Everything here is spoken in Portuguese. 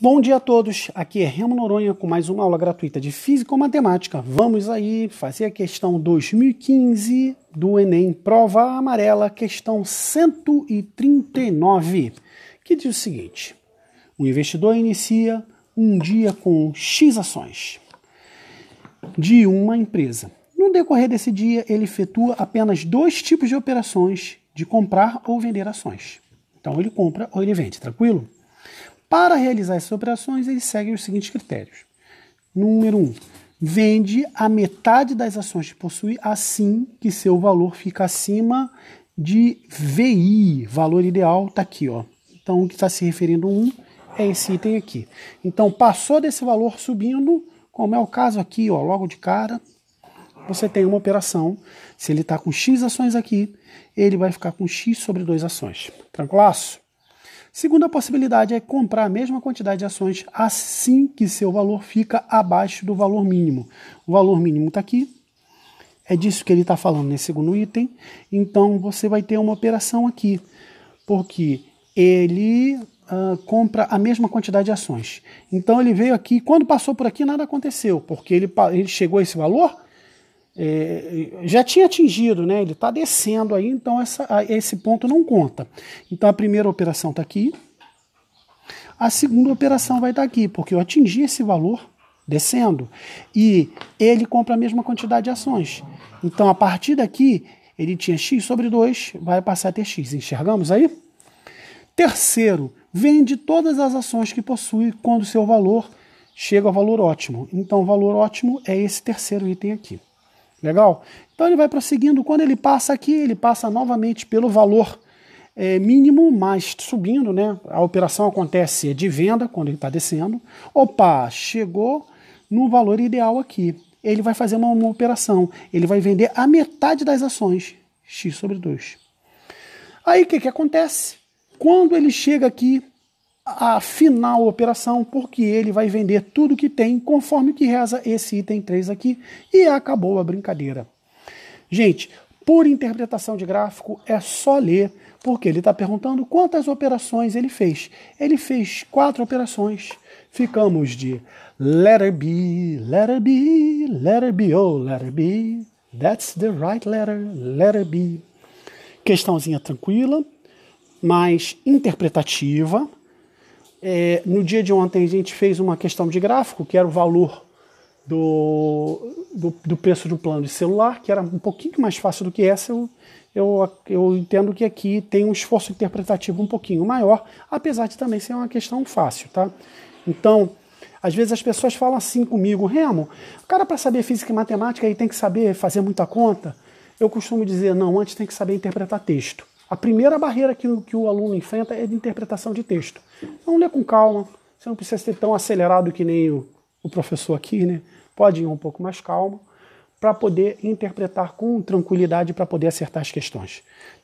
Bom dia a todos, aqui é Remo Noronha com mais uma aula gratuita de Física ou Matemática. Vamos aí fazer a questão 2015 do Enem, prova amarela, questão 139, que diz o seguinte: O investidor inicia um dia com X ações de uma empresa. No decorrer desse dia, ele efetua apenas dois tipos de operações de comprar ou vender ações. Então ele compra ou ele vende, tranquilo? Para realizar essas operações, ele segue os seguintes critérios. Número 1. Um, vende a metade das ações que possui assim que seu valor fica acima de VI, valor ideal, está aqui. Ó. Então, o que está se referindo a um é esse item aqui. Então, passou desse valor subindo, como é o caso aqui, ó, logo de cara, você tem uma operação. Se ele está com X ações aqui, ele vai ficar com X sobre 2 ações. Tranquilaço? Segunda possibilidade é comprar a mesma quantidade de ações assim que seu valor fica abaixo do valor mínimo. O valor mínimo está aqui, é disso que ele está falando nesse segundo item. Então você vai ter uma operação aqui, porque ele uh, compra a mesma quantidade de ações. Então ele veio aqui, quando passou por aqui nada aconteceu, porque ele, ele chegou a esse valor, é, é, já tinha atingido, né? Ele está descendo aí, então essa, esse ponto não conta. Então a primeira operação está aqui, a segunda operação vai estar tá aqui, porque eu atingi esse valor descendo e ele compra a mesma quantidade de ações. Então a partir daqui ele tinha x sobre 2, vai passar a ter x. Enxergamos aí? Terceiro, vende todas as ações que possui quando seu valor chega ao valor ótimo. Então, o valor ótimo é esse terceiro item aqui. Legal? Então ele vai prosseguindo. Quando ele passa aqui, ele passa novamente pelo valor é, mínimo, mas subindo, né? A operação acontece de venda quando ele está descendo. Opa, chegou no valor ideal aqui. Ele vai fazer uma, uma operação. Ele vai vender a metade das ações. X sobre 2. Aí o que, que acontece? Quando ele chega aqui a final operação, porque ele vai vender tudo que tem, conforme que reza esse item 3 aqui, e acabou a brincadeira. Gente, por interpretação de gráfico é só ler, porque ele está perguntando quantas operações ele fez. Ele fez quatro operações. Ficamos de letter B, letter B, letter B, oh, letter B. That's the right letter, letter B. Questãozinha tranquila, mas interpretativa é, no dia de ontem a gente fez uma questão de gráfico, que era o valor do, do, do, preço do plano de celular, que era um pouquinho mais fácil do que essa, eu, eu, eu entendo que aqui tem um esforço interpretativo um pouquinho maior, apesar de também ser uma questão fácil, tá? Então, às vezes as pessoas falam assim comigo, Remo, o cara para saber física e matemática aí tem que saber fazer muita conta. Eu costumo dizer, não, antes tem que saber interpretar texto. A primeira barreira que, que o aluno enfrenta é de interpretação de texto. Então lê com calma, você não precisa ser tão acelerado que nem o, o professor aqui, né? Pode ir um pouco mais calmo para poder interpretar com tranquilidade para poder acertar as questões.